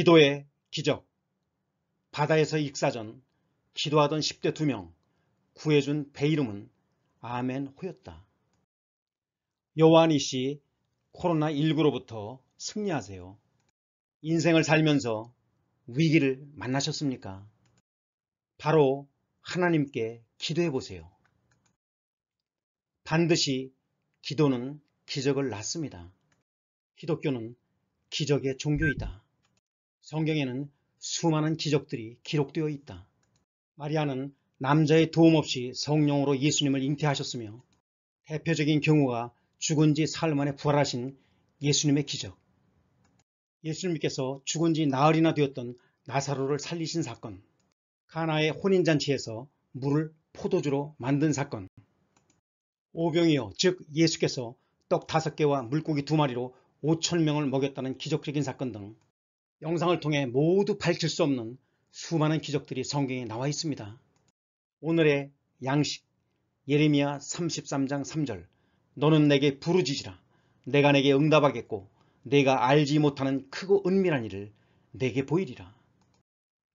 기도의 기적 바다에서 익사전 기도하던 10대 2명 구해준 배 이름은 아멘 호였다. 여호한 이씨 코로나19로부터 승리하세요. 인생을 살면서 위기를 만나셨습니까? 바로 하나님께 기도해 보세요. 반드시 기도는 기적을 낳습니다. 기독교는 기적의 종교이다. 성경에는 수많은 기적들이 기록되어 있다. 마리아는 남자의 도움 없이 성령으로 예수님을 잉태하셨으며 대표적인 경우가 죽은 지 사흘 만에 부활하신 예수님의 기적. 예수님께서 죽은 지 나흘이나 되었던 나사로를 살리신 사건. 가나의 혼인잔치에서 물을 포도주로 만든 사건. 오병이어, 즉 예수께서 떡 다섯 개와 물고기 두 마리로 5천 명을 먹였다는 기적적인 사건 등 영상을 통해 모두 밝힐 수 없는 수많은 기적들이 성경에 나와 있습니다. 오늘의 양식 예레미야 33장 3절 너는 내게 부르짖으라 내가 내게 응답하겠고 내가 알지 못하는 크고 은밀한 일을 내게 보이리라.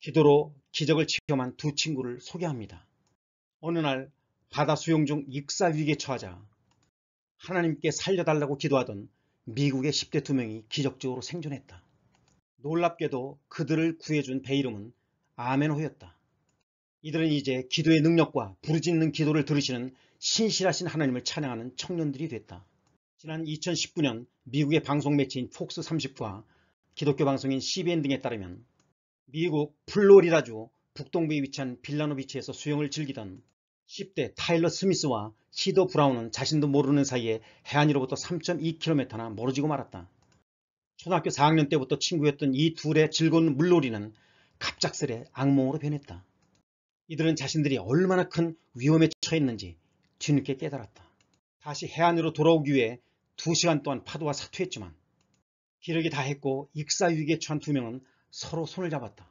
기도로 기적을 체험한 두 친구를 소개합니다. 어느 날 바다 수용 중 익사 위기에 처하자 하나님께 살려달라고 기도하던 미국의 10대 두 명이 기적적으로 생존했다. 놀랍게도 그들을 구해준 베이름은 아멘호였다. 이들은 이제 기도의 능력과 부르짖는 기도를 들으시는 신실하신 하나님을 찬양하는 청년들이 됐다. 지난 2019년 미국의 방송 매체인 폭스 39와 기독교 방송인 CBN 등에 따르면 미국 플로리다주 북동부에 위치한 빌라노비치에서 수영을 즐기던 10대 타일러 스미스와 시더 브라운은 자신도 모르는 사이에 해안으로부터 3.2km나 멀어지고 말았다. 초등학교 4학년 때부터 친구였던 이 둘의 즐거운 물놀이는 갑작스레 악몽으로 변했다. 이들은 자신들이 얼마나 큰 위험에 처했는지 뒤늦게 깨달았다. 다시 해안으로 돌아오기 위해 2시간 동안 파도와 사투했지만 기력이 다했고 익사위기에 처한 두 명은 서로 손을 잡았다.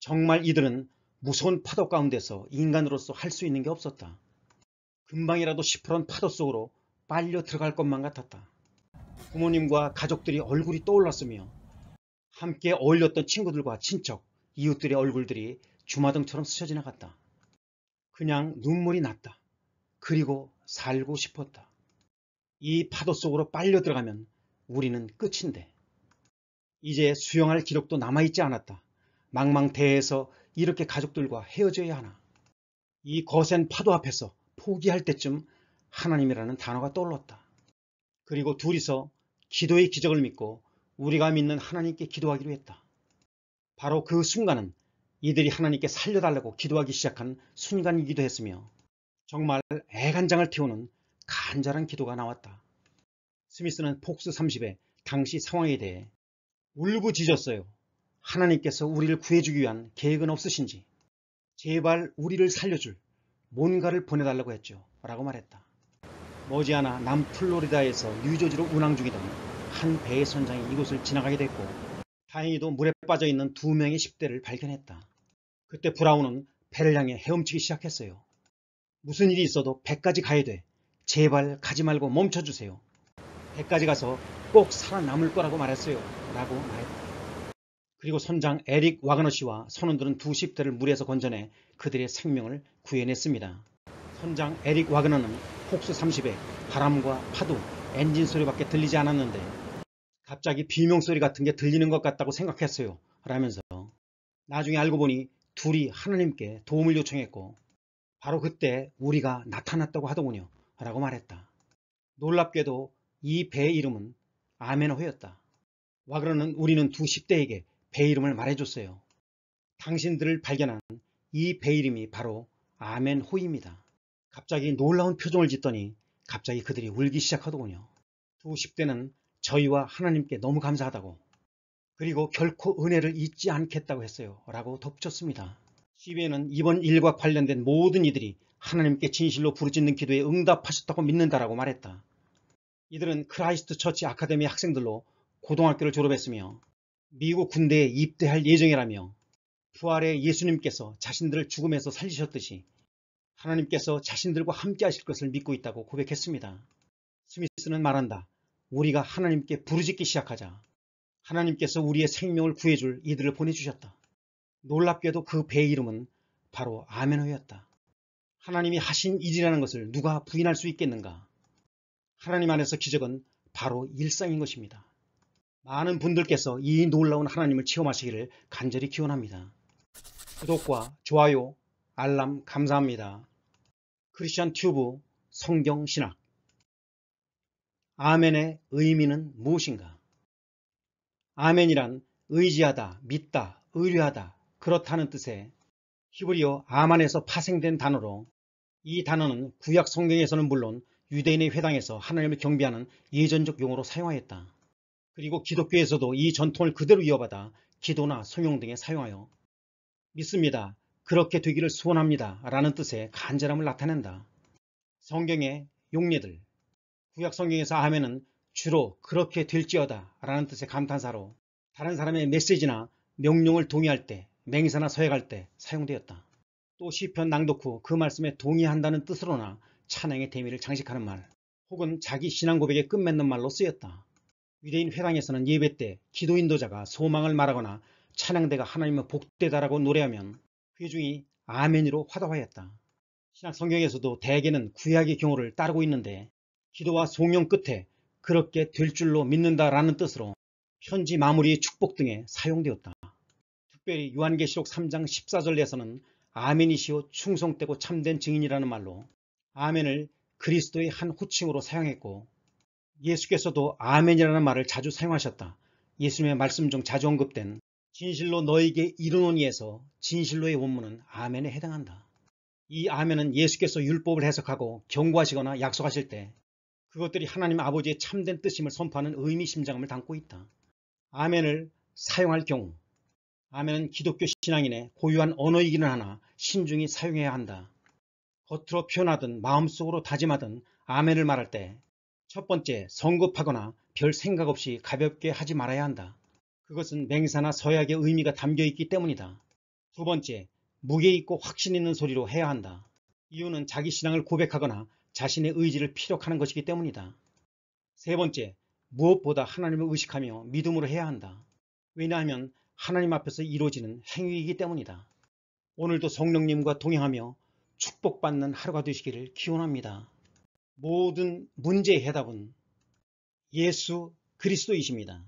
정말 이들은 무서운 파도 가운데서 인간으로서 할 수 있는 게 없었다. 금방이라도 시퍼런 파도 속으로 빨려 들어갈 것만 같았다. 부모님과 가족들이 얼굴이 떠올랐으며 함께 어울렸던 친구들과 친척, 이웃들의 얼굴들이 주마등처럼 스쳐 지나갔다. 그냥 눈물이 났다. 그리고 살고 싶었다. 이 파도 속으로 빨려 들어가면 우리는 끝인데. 이제 수영할 기록도 남아있지 않았다. 망망대해에서 이렇게 가족들과 헤어져야 하나. 이 거센 파도 앞에서 포기할 때쯤 하나님이라는 단어가 떠올랐다. 그리고 둘이서 기도의 기적을 믿고 우리가 믿는 하나님께 기도하기로 했다. 바로 그 순간은 이들이 하나님께 살려달라고 기도하기 시작한 순간이기도 했으며 정말 애간장을 태우는 간절한 기도가 나왔다. 스미스는 폭스 30의 당시 상황에 대해 울부짖었어요. 하나님께서 우리를 구해주기 위한 계획은 없으신지 제발 우리를 살려줄 뭔가를 보내달라고 했죠. 라고 말했다. 머지않아 남플로리다에서 뉴저지로 운항 중이던 한 배의 선장이 이곳을 지나가게 됐고 다행히도 물에 빠져 있는 두 명의 10대를 발견했다. 그때 브라운은 배를 향해 헤엄치기 시작했어요. 무슨 일이 있어도 배까지 가야 돼. 제발 가지 말고 멈춰주세요. 배까지 가서 꼭 살아남을 거라고 말했어요. 라고 말했다. 그리고 선장 에릭 와그너 씨와 선원들은 두 10대를 물에서 건져내 그들의 생명을 구해냈습니다. 선장 에릭 와그너는 폭스 30에 바람과 파도, 엔진 소리밖에 들리지 않았는데 갑자기 비명 소리 같은 게 들리는 것 같다고 생각했어요. 라면서 나중에 알고 보니 둘이 하느님께 도움을 요청했고 바로 그때 우리가 나타났다고 하더군요. 라고 말했다. 놀랍게도 이 배의 이름은 아멘호였다. 와 그러는 우리는 두 10대에게 배 이름을 말해줬어요. 당신들을 발견한 이 배 이름이 바로 아멘호입니다. 갑자기 놀라운 표정을 짓더니 갑자기 그들이 울기 시작하더군요. 두 10대는 저희와 하나님께 너무 감사하다고 그리고 결코 은혜를 잊지 않겠다고 했어요. 라고 덧붙였습니다. 시위에는 이번 일과 관련된 모든 이들이 하나님께 진실로 부르짖는 기도에 응답하셨다고 믿는다라고 말했다. 이들은 크라이스트 처치 아카데미 학생들로 고등학교를 졸업했으며 미국 군대에 입대할 예정이라며 부활의 예수님께서 자신들을 죽음에서 살리셨듯이 하나님께서 자신들과 함께 하실 것을 믿고 있다고 고백했습니다. 스미스는 말한다. 우리가 하나님께 부르짖기 시작하자. 하나님께서 우리의 생명을 구해줄 이들을 보내주셨다. 놀랍게도 그 배의 이름은 바로 아멘호였다. 하나님이 하신 일이라는 것을 누가 부인할 수 있겠는가? 하나님 안에서 기적은 바로 일상인 것입니다. 많은 분들께서 이 놀라운 하나님을 체험하시기를 간절히 기원합니다. 구독과 좋아요, 알람 감사합니다. 크리스천 튜브 성경신학 아멘의 의미는 무엇인가? 아멘이란 의지하다, 믿다, 의뢰하다, 그렇다는 뜻의 히브리어 아만에서 파생된 단어로 이 단어는 구약 성경에서는 물론 유대인의 회당에서 하나님을 경배하는 예전적 용어로 사용하였다. 그리고 기독교에서도 이 전통을 그대로 이어받아 기도나 소용 등에 사용하여 믿습니다. 그렇게 되기를 소원합니다. 라는 뜻의 간절함을 나타낸다. 성경의 용례들 구약 성경에서 아멘은 주로 그렇게 될지어다 라는 뜻의 감탄사로 다른 사람의 메시지나 명령을 동의할 때 맹세나 서약할 때 사용되었다. 또 시편 낭독 후 그 말씀에 동의한다는 뜻으로나 찬양의 대미를 장식하는 말 혹은 자기 신앙 고백에 끝맺는 말로 쓰였다. 유대인 회당에서는 예배 때 기도 인도자가 소망을 말하거나 찬양대가 하나님의 복되다라고 노래하면 회중이 그 아멘으로 화답하였다. 신약 성경에서도 대개는 구약의 경우를 따르고 있는데 기도와 송영 끝에 그렇게 될 줄로 믿는다라는 뜻으로 편지 마무리 축복 등에 사용되었다. 특별히 요한계시록 3장 14절에서는 아멘이시오 충성되고 참된 증인이라는 말로 아멘을 그리스도의 한 호칭으로 사용했고 예수께서도 아멘이라는 말을 자주 사용하셨다. 예수님의 말씀 중 자주 언급된 진실로 너에게 이르노니에서 진실로의 원문은 아멘에 해당한다. 이 아멘은 예수께서 율법을 해석하고 경고하시거나 약속하실 때 그것들이 하나님 아버지의 참된 뜻임을 선포하는 의미심장함을 담고 있다. 아멘을 사용할 경우 아멘은 기독교 신앙인의 고유한 언어이기는 하나 신중히 사용해야 한다. 겉으로 표현하든 마음속으로 다짐하든 아멘을 말할 때 첫 번째 성급하거나 별 생각 없이 가볍게 하지 말아야 한다. 그것은 맹사나 서약의 의미가 담겨있기 때문이다. 두 번째, 무게 있고 확신 있는 소리로 해야 한다. 이유는 자기 신앙을 고백하거나 자신의 의지를 피력하는 것이기 때문이다. 세 번째, 무엇보다 하나님을 의식하며 믿음으로 해야 한다. 왜냐하면 하나님 앞에서 이루어지는 행위이기 때문이다. 오늘도 성령님과 동행하며 축복받는 하루가 되시기를 기원합니다. 모든 문제의 해답은 예수 그리스도이십니다.